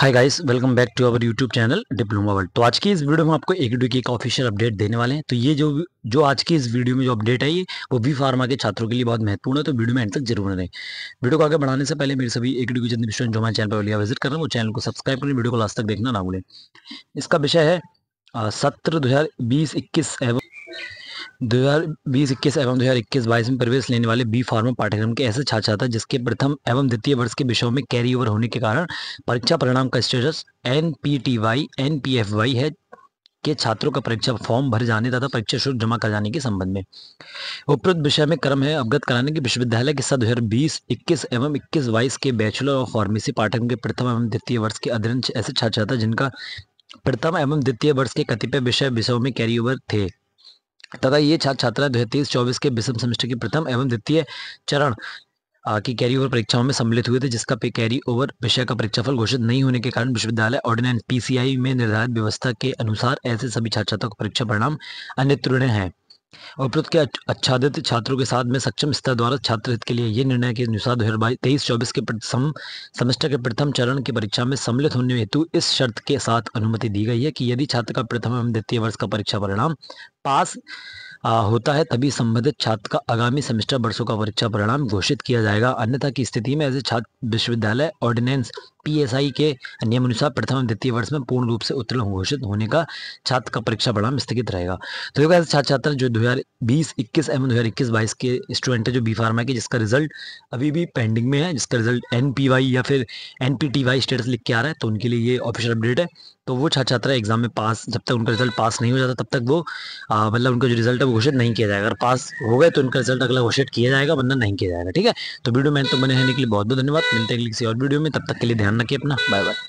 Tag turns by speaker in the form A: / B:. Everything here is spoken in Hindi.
A: hi guys welcome back to our YouTube channel diploma world तो आज की इस वीडियो में आपको एक डी की एक ऑफिशियल अपडेट देने वाले हैं तो ये जो जो आज की इस वीडियो में जो अपडेट है ये वो वी फार्मा के छात्रों के लिए बहुत महत्वपूर्ण है तो वीडियो में एंड तक जरूर रहें वीडियो को आगे बढ़ाने से पहले मेरे सभी एक डी जितने जो हमारे चैनल पर वाली विजिट कर रहे हैं वो चैनल को सब्सक्राइब करें वीडियो को लास्ट तक देखना ना भूलें इसका विषय है सत्र दो हज़ार बीस इक्कीस दो हज़ार बीस इक्कीस एवं दो हज़ार इक्कीस बाईस में प्रवेश लेने वाले बी फार्मा पाठ्यक्रम के ऐसे छात्र छात्रा जिसके प्रथम एवं द्वितीय वर्ष के विषयों में कैरी ओवर होने के कारण परीक्षा परिणाम का status N P T Y N P F Y है के छात्रों का परीक्षा फॉर्म भर जाने तथा परीक्षा शुल्क जमा कर जाने के संबंध में उपरोक्त विषय में क्रम है अवगत कराने की विश्वविद्यालय के सद दो हज़ार बीस इक्कीस एवं इक्कीस बाईस के बैचलर ऑफ फार्मेसी पाठ्यक्रम के प्रथम एवं द्वितीय वर्ष के अध्ययन ऐसे छात्र छात्रा जिनका प्रथम एवं द्वितीय वर्ष के कतिपय विषय विषयों में कैरी ओवर थे तथा ये छात्र छात्राएं दो हज़ार चौबीस के विषम सेमेस्टर की प्रथम एवं द्वितीय चरण की कैरी ओवर परीक्षाओं में सम्मिलित हुए थे जिसका पे कैरी ओवर विषय का परीक्षाफल घोषित नहीं होने के कारण विश्वविद्यालय ऑर्डिनेंस पीसीआई में निर्धारित व्यवस्था के अनुसार ऐसे सभी छात्र छात्राओं का परीक्षा परिणाम अनित्रुण है उपरोक्त के आच्छादित छात्रों के साथ में सक्षम स्तर द्वारा छात्र हित के लिए यह निर्णय के अनुसार दो हज़ार तेईस चौबीस के प्रथम सेमेस्टर के प्रथम चरण की परीक्षा में सम्मिलित होने हेतु इस शर्त के साथ अनुमति दी गई है कि यदि छात्र का प्रथम एवं द्वितीय वर्ष का परीक्षा परिणाम पास होता है तभी संबंधित छात्र का आगामी सेमेस्टर वर्षों का परीक्षा परिणाम घोषित किया जाएगा अन्यथा की स्थिति में ऐसे छात्र विश्वविद्यालय ऑर्डिनेंस पीएसआई के नियम अनुसार प्रथम द्वितीय वर्ष में पूर्ण रूप से उत्तीर्ण घोषित होने का छात्र का परीक्षा परिणाम स्थगित रहेगा तो देखो ऐसे छात्र छात्र जो दो हज़ार बीस इक्कीस एवं दो हज़ार इक्कीस बाईस के स्टूडेंट है जो बी फार्मा के जिसका रिजल्ट अभी भी पेंडिंग में है जिसका रिजल्ट एन या फिर एन स्टेटस लिख के आ रहा है तो उनके लिए ये ऑफिशियल अपडेट है तो वो छात्र छात्रा एग्जाम में पास जब तक उनका रिजल्ट पास नहीं हो जाता तब तक वो मतलब उनका जो रिजल्ट घोषित नहीं किया जाएगा अगर पास हो गए तो इनका रिजल्ट अगला घोषित किया जाएगा वरना नहीं किया जाएगा ठीक है तो वीडियो में तो बने रहने के लिए बहुत बहुत धन्यवाद मिलते हैं किसी और वीडियो में तब तक के लिए ध्यान रखिए अपना बाय बाय